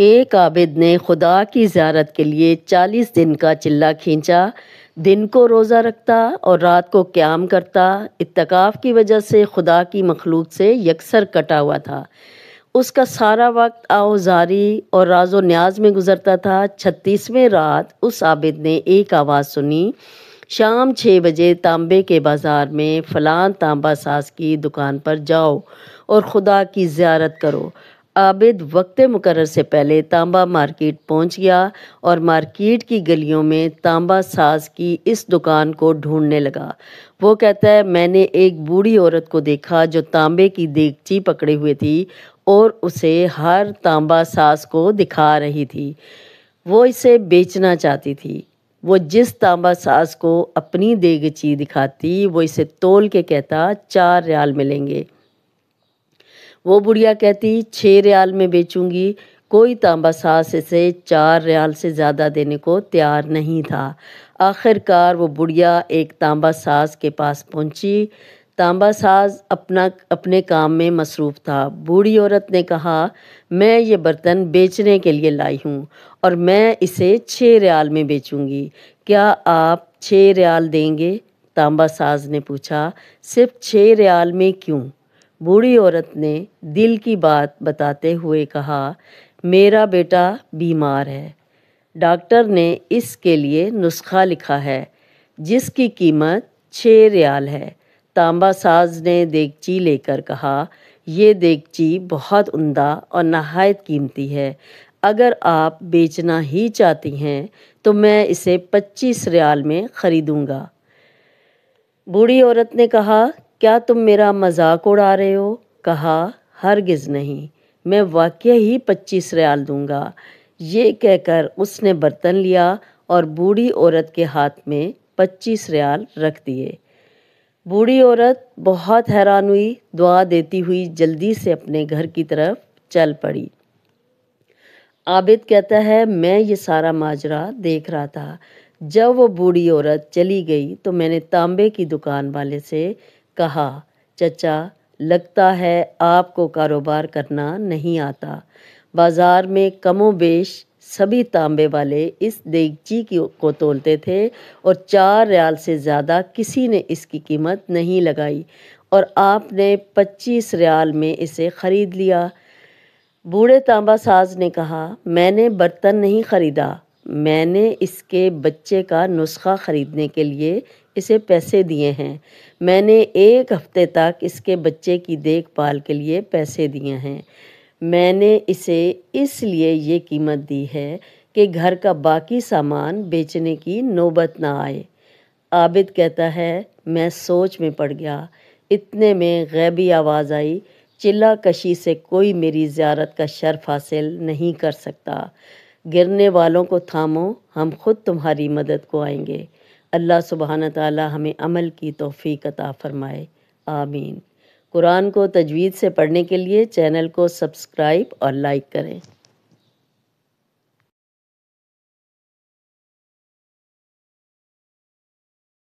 एक आबिद ने खुदा की ज्यारत के लिए चालीस दिन का चिल्ला खींचा दिन को रोज़ा रखता और रात को क्याम करता इतकाफ़ की वजह से खुदा की मखलूक से यकसर कटा हुआ था उसका सारा वक्त आओजारी और राजो न्याज में गुजरता था छत्तीसवें रात उस आबिद ने एक आवाज़ सुनी शाम छः बजे तांबे के बाज़ार में फ़लां तांबा सास की दुकान पर जाओ और ख़ुदा की ज़्यारत करो आबिद वक्त मुकर से पहले तांबा मार्केट पहुंच गया और मार्केट की गलियों में तांबा साज की इस दुकान को ढूंढने लगा वो कहता है मैंने एक बूढ़ी औरत को देखा जो तांबे की देगची पकड़े हुए थी और उसे हर तांबा साज को दिखा रही थी वो इसे बेचना चाहती थी वो जिस तांबा साज को अपनी देगची दिखाती वो इसे तोल के कहता चार रियाल मिलेंगे वो बुढ़िया कहती छः रियाल में बेचूंगी कोई तांबा सास इसे चार रियाल से ज़्यादा देने को तैयार नहीं था आखिरकार वो बुढ़िया एक तांबा सास के पास पहुंची तांबा साज अपना अपने काम में मसरूफ़ था बूढ़ी औरत ने कहा मैं ये बर्तन बेचने के लिए लाई हूँ और मैं इसे छः रियाल में बेचूंगी क्या आप छः रियाल देंगे तांबा साज ने पूछा सिर्फ छः रियाल में क्यों बूढ़ी औरत ने दिल की बात बताते हुए कहा मेरा बेटा बीमार है डॉक्टर ने इसके लिए नुस्खा लिखा है जिसकी कीमत छः रियाल है तांबा साज ने देगची लेकर कहा ये देगची बहुत उमदा और नहायत कीमती है अगर आप बेचना ही चाहती हैं तो मैं इसे पच्चीस रियाल में ख़रीदूँगा बूढ़ी औरत ने कहा क्या तुम मेरा मज़ाक उड़ा रहे हो कहा हरगिज़ नहीं मैं वाक्य ही पच्चीस रियाल दूंगा ये कहकर उसने बर्तन लिया और बूढ़ी औरत के हाथ में पच्चीस रियाल रख दिए बूढ़ी औरत बहुत हैरान हुई दुआ देती हुई जल्दी से अपने घर की तरफ चल पड़ी आबिद कहता है मैं ये सारा माजरा देख रहा था जब वो बूढ़ी औरत चली गई तो मैंने तांबे की दुकान वाले से कहा चचा लगता है आपको कारोबार करना नहीं आता बाज़ार में कमो बेश सभी तांबे वाले इस देगची की को तोलते थे और चार रियाल से ज़्यादा किसी ने इसकी कीमत नहीं लगाई और आपने पच्चीस रियाल में इसे ख़रीद लिया बूढ़े तांबा साज ने कहा मैंने बर्तन नहीं ख़रीदा मैंने इसके बच्चे का नुस्खा ख़रीदने के लिए इसे पैसे दिए हैं मैंने एक हफ़्ते तक इसके बच्चे की देखभाल के लिए पैसे दिए हैं मैंने इसे इसलिए ये कीमत दी है कि घर का बाकी सामान बेचने की नौबत ना आए आबिद कहता है मैं सोच में पड़ गया इतने में गैबी आवाज़ आई चिल्ला कशी से कोई मेरी ज़्यारत का शर्फ हासिल नहीं कर सकता गिरने वालों को थामो हम खुद तुम्हारी मदद को आएंगे अल्लाह सुबहान ताली हमें अमल की तोफ़ी अता फ़रमाए आमीन कुरान को तजवीज़ से पढ़ने के लिए चैनल को सब्सक्राइब और लाइक करें